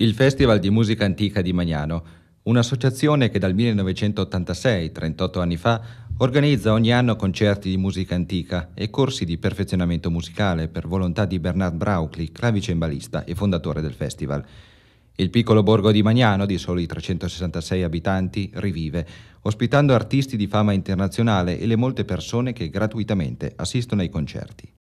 il Festival di Musica Antica di Magnano, un'associazione che dal 1986, 38 anni fa, organizza ogni anno concerti di musica antica e corsi di perfezionamento musicale per volontà di Bernard Braucli, clavicembalista e fondatore del festival. Il piccolo borgo di Magnano, di soli 366 abitanti, rivive, ospitando artisti di fama internazionale e le molte persone che gratuitamente assistono ai concerti.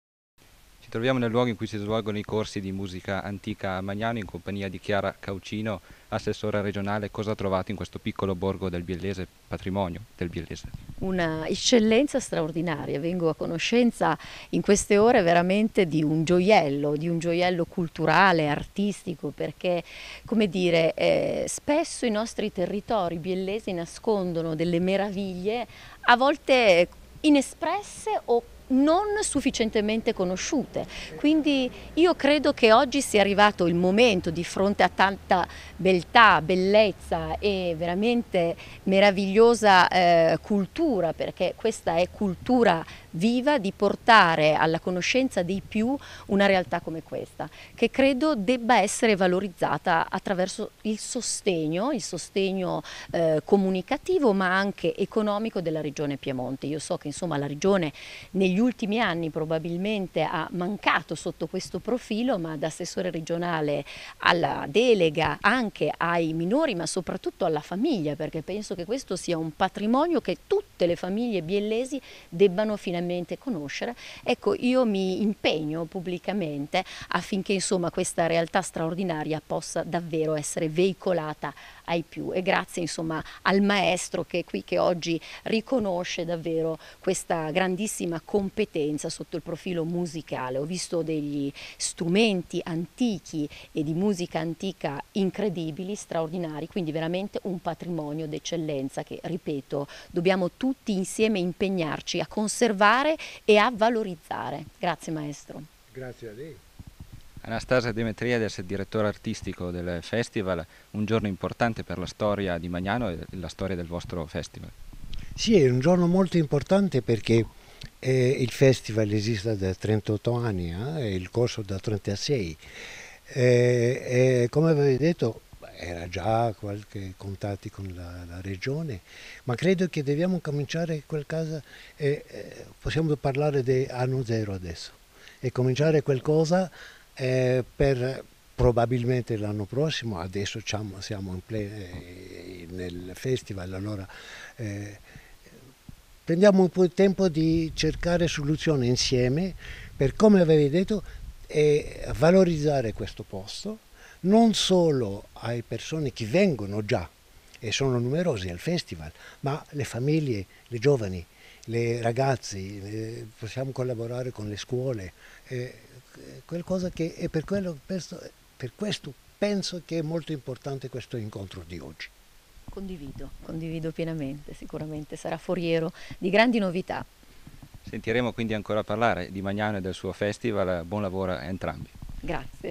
Ci troviamo nel luogo in cui si svolgono i corsi di musica antica a Magnano in compagnia di Chiara Caucino, assessora regionale. Cosa ha trovato in questo piccolo borgo del Biellese, patrimonio del Biellese? Una eccellenza straordinaria. Vengo a conoscenza in queste ore veramente di un gioiello, di un gioiello culturale, artistico, perché come dire, eh, spesso i nostri territori biellesi nascondono delle meraviglie, a volte inespresse o non sufficientemente conosciute. Quindi io credo che oggi sia arrivato il momento di fronte a tanta beltà, bellezza e veramente meravigliosa eh, cultura, perché questa è cultura viva di portare alla conoscenza dei più una realtà come questa, che credo debba essere valorizzata attraverso il sostegno, il sostegno eh, comunicativo ma anche economico della regione Piemonte. Io so che insomma, la regione negli ultimi anni probabilmente ha mancato sotto questo profilo, ma da assessore regionale alla delega anche ai minori ma soprattutto alla famiglia, perché penso che questo sia un patrimonio che tutti tutte le famiglie biellesi debbano finalmente conoscere. Ecco, io mi impegno pubblicamente affinché insomma, questa realtà straordinaria possa davvero essere veicolata ai più e grazie insomma, al maestro che è qui che oggi riconosce davvero questa grandissima competenza sotto il profilo musicale. Ho visto degli strumenti antichi e di musica antica incredibili, straordinari, quindi veramente un patrimonio d'eccellenza che, ripeto, dobbiamo tutti tutti insieme impegnarci a conservare e a valorizzare. Grazie maestro. Grazie a lei. Anastasia Demetriades, direttore artistico del festival, un giorno importante per la storia di Magnano e la storia del vostro festival. Sì, è un giorno molto importante perché eh, il festival esiste da 38 anni eh, e il corso da 36. Eh, eh, come avevi detto, era già qualche contatto con la, la regione, ma credo che dobbiamo cominciare qualcosa, quel eh, eh, possiamo parlare di anno zero adesso e cominciare qualcosa eh, per probabilmente l'anno prossimo, adesso siamo eh, nel festival, allora eh, prendiamo un po' il tempo di cercare soluzioni insieme per come avevi detto valorizzare questo posto non solo alle persone che vengono già e sono numerosi al festival, ma le famiglie, le giovani, le ragazzi, eh, possiamo collaborare con le scuole, è eh, qualcosa che è per, quello, per questo penso che è molto importante questo incontro di oggi. Condivido, condivido pienamente, sicuramente sarà foriero di grandi novità. Sentiremo quindi ancora parlare di Magnano e del suo festival, buon lavoro a entrambi. Grazie.